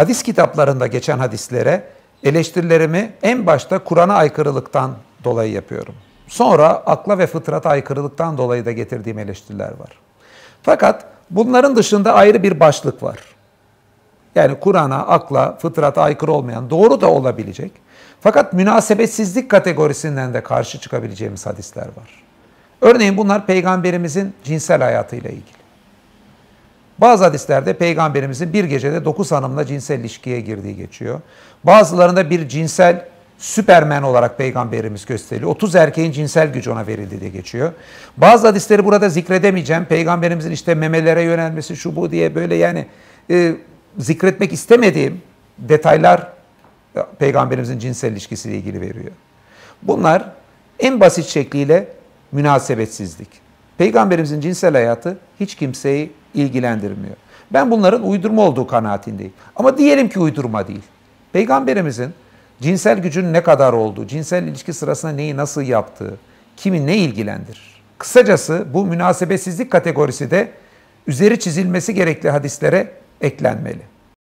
hadis kitaplarında geçen hadislere eleştirilerimi en başta Kur'an'a aykırılıktan dolayı yapıyorum. Sonra akla ve fıtrata aykırılıktan dolayı da getirdiğim eleştiriler var. Fakat bunların dışında ayrı bir başlık var. Yani Kur'an'a, akla, fıtrata aykırı olmayan, doğru da olabilecek. Fakat münasebetsizlik kategorisinden de karşı çıkabileceğimiz hadisler var. Örneğin bunlar peygamberimizin cinsel hayatıyla ilgili. Bazı hadislerde peygamberimizin bir gecede dokuz hanımla cinsel ilişkiye girdiği geçiyor. Bazılarında bir cinsel süpermen olarak peygamberimiz gösteriliyor. 30 erkeğin cinsel gücü ona verildi diye geçiyor. Bazı hadisleri burada zikredemeyeceğim. Peygamberimizin işte memelere yönelmesi şu bu diye böyle yani e, zikretmek istemediğim detaylar e, peygamberimizin cinsel ilişkisiyle ilgili veriyor. Bunlar en basit şekliyle münasebetsizlik. Peygamberimizin cinsel hayatı hiç kimseyi ilgilendirmiyor. Ben bunların uydurma olduğu kanaatindeyim. Ama diyelim ki uydurma değil. Peygamberimizin cinsel gücün ne kadar olduğu, cinsel ilişki sırasında neyi nasıl yaptığı, kimi ne ilgilendirir? Kısacası bu münasebetsizlik kategorisi de üzeri çizilmesi gerekli hadislere eklenmeli.